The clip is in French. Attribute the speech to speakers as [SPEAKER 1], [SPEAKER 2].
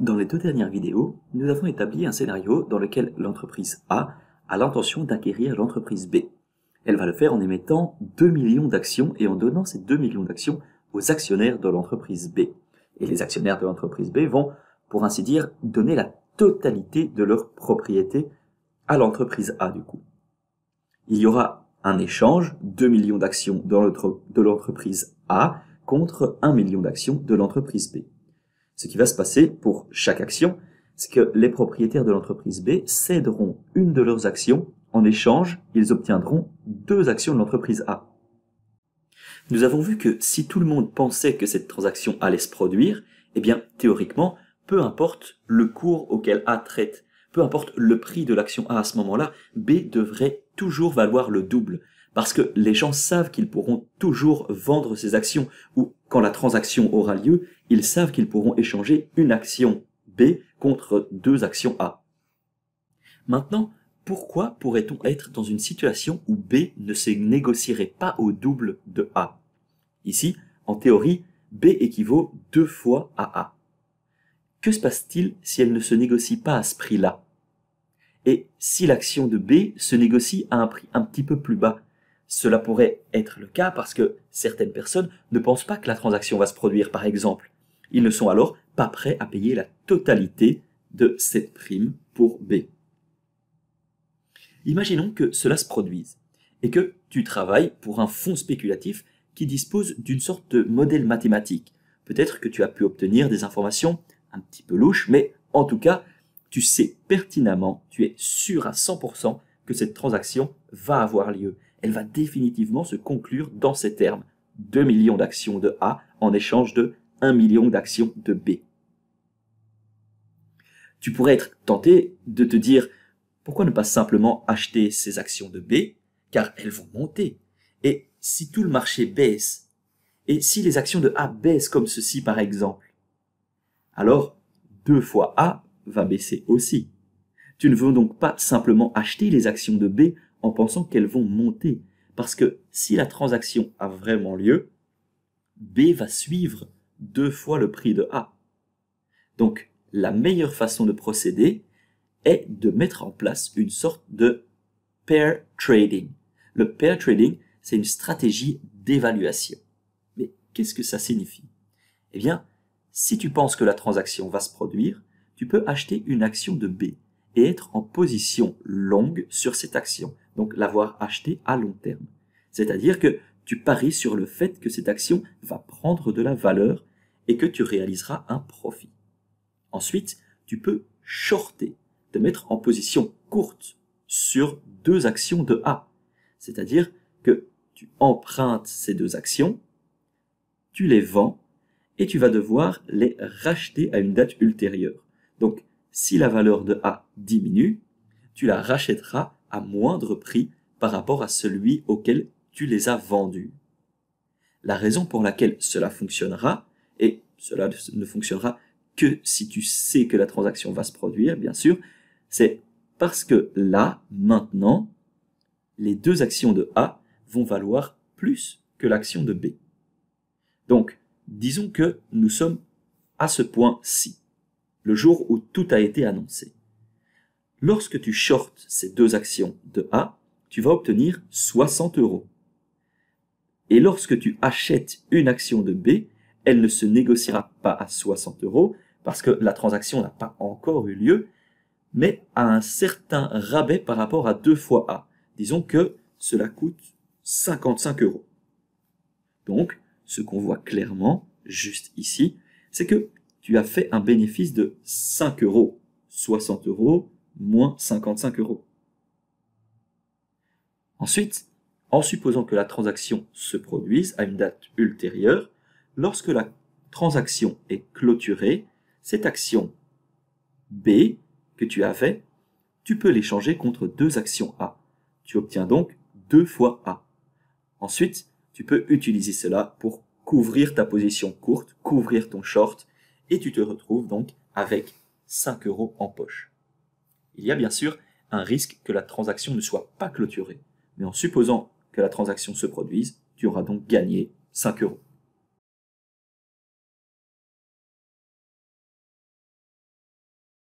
[SPEAKER 1] Dans les deux dernières vidéos, nous avons établi un scénario dans lequel l'entreprise A a l'intention d'acquérir l'entreprise B. Elle va le faire en émettant 2 millions d'actions et en donnant ces 2 millions d'actions aux actionnaires de l'entreprise B. Et les actionnaires de l'entreprise B vont, pour ainsi dire, donner la totalité de leur propriété à l'entreprise A du coup. Il y aura un échange, 2 millions d'actions de l'entreprise A contre 1 million d'actions de l'entreprise B. Ce qui va se passer pour chaque action, c'est que les propriétaires de l'entreprise B céderont une de leurs actions. En échange, ils obtiendront deux actions de l'entreprise A. Nous avons vu que si tout le monde pensait que cette transaction allait se produire, eh bien, théoriquement, peu importe le cours auquel A traite, peu importe le prix de l'action A à ce moment-là, B devrait toujours valoir le double. Parce que les gens savent qu'ils pourront toujours vendre ces actions ou quand la transaction aura lieu, ils savent qu'ils pourront échanger une action B contre deux actions A. Maintenant, pourquoi pourrait-on être dans une situation où B ne se négocierait pas au double de A Ici, en théorie, B équivaut deux fois à A. Que se passe-t-il si elle ne se négocie pas à ce prix-là Et si l'action de B se négocie à un prix un petit peu plus bas, cela pourrait être le cas parce que certaines personnes ne pensent pas que la transaction va se produire, par exemple. Ils ne sont alors pas prêts à payer la totalité de cette prime pour B. Imaginons que cela se produise et que tu travailles pour un fonds spéculatif qui dispose d'une sorte de modèle mathématique. Peut-être que tu as pu obtenir des informations un petit peu louches, mais en tout cas, tu sais pertinemment, tu es sûr à 100% que cette transaction va avoir lieu elle va définitivement se conclure dans ces termes. 2 millions d'actions de A en échange de 1 million d'actions de B. Tu pourrais être tenté de te dire pourquoi ne pas simplement acheter ces actions de B car elles vont monter. Et si tout le marché baisse, et si les actions de A baissent comme ceci par exemple, alors 2 fois A va baisser aussi. Tu ne veux donc pas simplement acheter les actions de B en pensant qu'elles vont monter. Parce que si la transaction a vraiment lieu, B va suivre deux fois le prix de A. Donc, la meilleure façon de procéder est de mettre en place une sorte de pair trading. Le pair trading, c'est une stratégie d'évaluation. Mais qu'est-ce que ça signifie Eh bien, si tu penses que la transaction va se produire, tu peux acheter une action de B et être en position longue sur cette action donc l'avoir acheté à long terme. C'est-à-dire que tu paries sur le fait que cette action va prendre de la valeur et que tu réaliseras un profit. Ensuite, tu peux shorter, te mettre en position courte sur deux actions de A. C'est-à-dire que tu empruntes ces deux actions, tu les vends et tu vas devoir les racheter à une date ultérieure. Donc, si la valeur de A diminue, tu la rachèteras à moindre prix par rapport à celui auquel tu les as vendus. La raison pour laquelle cela fonctionnera, et cela ne fonctionnera que si tu sais que la transaction va se produire, bien sûr, c'est parce que là, maintenant, les deux actions de A vont valoir plus que l'action de B. Donc, disons que nous sommes à ce point-ci, le jour où tout a été annoncé. Lorsque tu shortes ces deux actions de A, tu vas obtenir 60 euros. Et lorsque tu achètes une action de B, elle ne se négociera pas à 60 euros parce que la transaction n'a pas encore eu lieu, mais à un certain rabais par rapport à 2 fois A. Disons que cela coûte 55 euros. Donc, ce qu'on voit clairement, juste ici, c'est que tu as fait un bénéfice de 5 euros. 60 euros, moins 55 euros. Ensuite, en supposant que la transaction se produise à une date ultérieure, lorsque la transaction est clôturée, cette action B que tu avais, tu peux l'échanger contre deux actions A. Tu obtiens donc deux fois A. Ensuite, tu peux utiliser cela pour couvrir ta position courte, couvrir ton short, et tu te retrouves donc avec 5 euros en poche. Il y a bien sûr un risque que la transaction ne soit pas clôturée, mais en supposant que la transaction se produise, tu auras donc gagné 5 euros.